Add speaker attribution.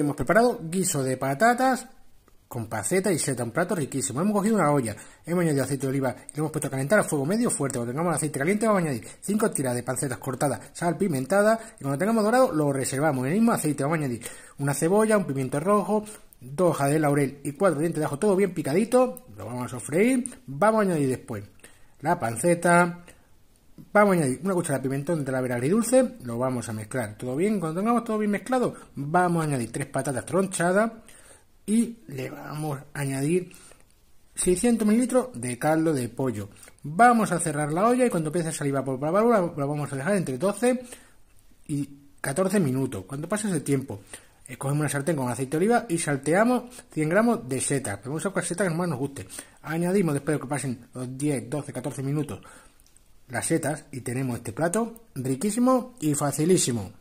Speaker 1: hemos preparado guiso de patatas con paceta y seta, un plato riquísimo. Hemos cogido una olla, hemos añadido aceite de oliva y hemos puesto a calentar a fuego medio fuerte. Cuando tengamos el aceite caliente vamos a añadir 5 tiras de pancetas cortadas, sal pimentada y cuando tengamos dorado lo reservamos. En el mismo aceite vamos a añadir una cebolla, un pimiento rojo, dos hojas de laurel y cuatro dientes de ajo, todo bien picadito. Lo vamos a sofreír. Vamos a añadir después la panceta, Vamos a añadir una cuchara de pimentón de la vera y dulce, lo vamos a mezclar todo bien. Cuando tengamos todo bien mezclado, vamos a añadir tres patatas tronchadas y le vamos a añadir 600 mililitros de caldo de pollo. Vamos a cerrar la olla y cuando empiece a salir vapor por la válvula, lo vamos a dejar entre 12 y 14 minutos. Cuando pase ese tiempo, escogemos una sartén con aceite de oliva y salteamos 100 gramos de setas. Podemos cualquier seta que más nos guste. Añadimos, después de que pasen los 10, 12, 14 minutos, las setas y tenemos este plato riquísimo y facilísimo.